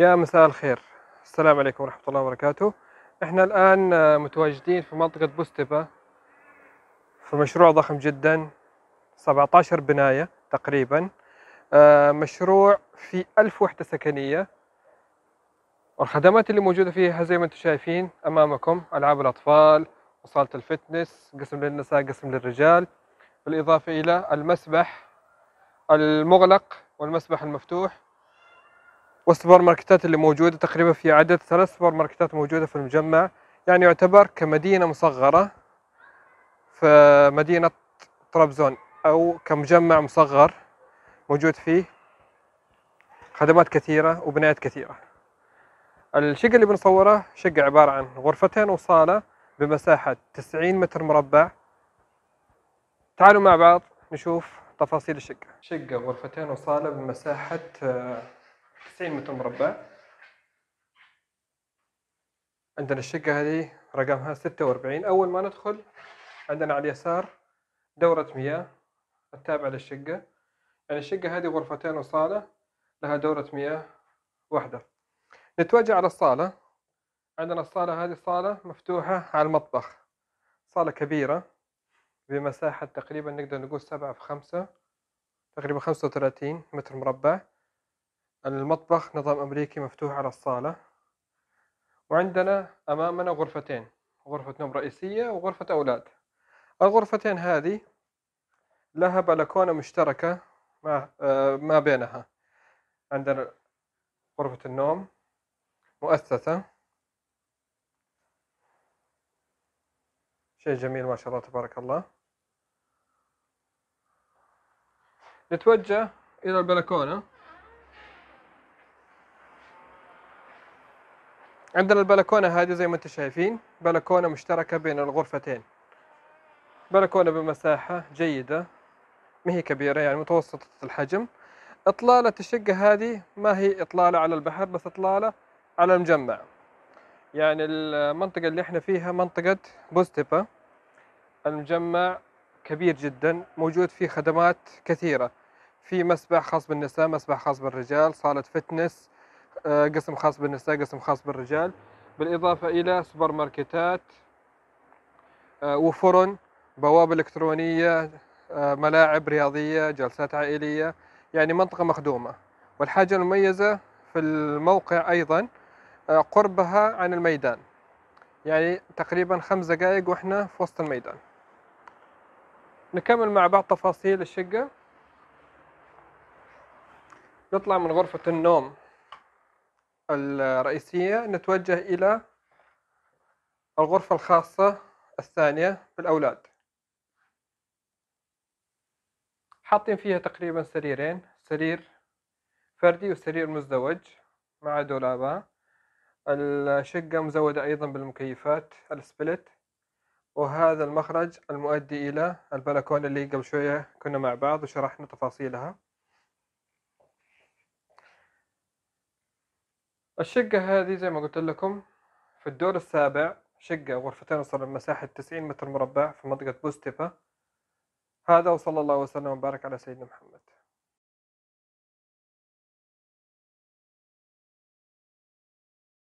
يا مساء الخير السلام عليكم ورحمة الله وبركاته احنا الآن متواجدين في منطقة بوستبة في مشروع ضخم جدا 17 بناية تقريبا آه، مشروع في ألف وحدة سكنية والخدمات اللي موجودة فيها زي ما انتم شايفين أمامكم ألعاب الأطفال وصالة الفتنس قسم للنساء قسم للرجال بالإضافة إلى المسبح المغلق والمسبح المفتوح والسوبر ماركتات اللي موجودة تقريبا في عدد ثلاث سوبر ماركتات موجودة في المجمع يعني يعتبر كمدينة مصغرة في مدينة طرابزون أو كمجمع مصغر موجود فيه خدمات كثيرة وبنايات كثيرة الشقة اللي بنصوره شقة عبارة عن غرفتين وصالة بمساحة 90 متر مربع تعالوا مع بعض نشوف تفاصيل الشقة شقة غرفتين وصالة بمساحة آه، 90 متر مربع عندنا الشقة هذه رقمها 46 أول ما ندخل عندنا على اليسار دورة مياه التابعة للشقة يعني الشقة هذه غرفتين وصالة لها دورة مياه واحدة نتوجه على الصالة عندنا الصالة هذه صالة مفتوحة على المطبخ صالة كبيرة بمساحة تقريبا نقدر نقول سبعة في خمسة تقريبا خمسة وثلاثين متر مربع المطبخ نظام أمريكي مفتوح على الصالة وعندنا أمامنا غرفتين غرفة نوم رئيسية وغرفة أولاد الغرفتين هذه لها بلكونة مشتركة ما آه، بينها عندنا غرفة النوم مؤثثة شيء جميل ما شاء الله تبارك الله نتوجه إلى البلكونة عندنا البلكونة هذه زي ما انتم شايفين بلكونة مشتركة بين الغرفتين بلكونة بمساحة جيدة ما هي كبيرة يعني متوسطة الحجم إطلالة الشقة هذه ما هي إطلالة على البحر بس إطلالة على المجمع يعني المنطقة اللي احنا فيها منطقة بوستيبا المجمع كبير جدا موجود فيه خدمات كثيرة في مسبح خاص بالنساء مسبح خاص بالرجال صالة فتنس آه، قسم خاص بالنساء قسم خاص بالرجال بالإضافة إلى سوبر ماركتات آه، وفرن بوابة إلكترونية آه، ملاعب رياضية جلسات عائلية يعني منطقة مخدومة والحاجة المميزة في الموقع أيضا قربها عن الميدان يعني تقريبا خمس دقائق وإحنا في وسط الميدان نكمل مع بعض تفاصيل الشقة نطلع من غرفة النوم الرئيسية نتوجه إلى الغرفة الخاصة الثانية بالأولاد حاطين فيها تقريبا سريرين سرير فردي وسرير مزدوج مع دولابة الشقة مزودة أيضا بالمكيفات السبلت وهذا المخرج المؤدي إلى البلكونة اللي قبل شوية كنا مع بعض وشرحنا تفاصيلها الشقة هذه زي ما قلت لكم في الدور السابع شقة غرفتين وصل مساحة 90 متر مربع في منطقة بوستيفا هذا وصلى الله وسلم وبارك على سيدنا محمد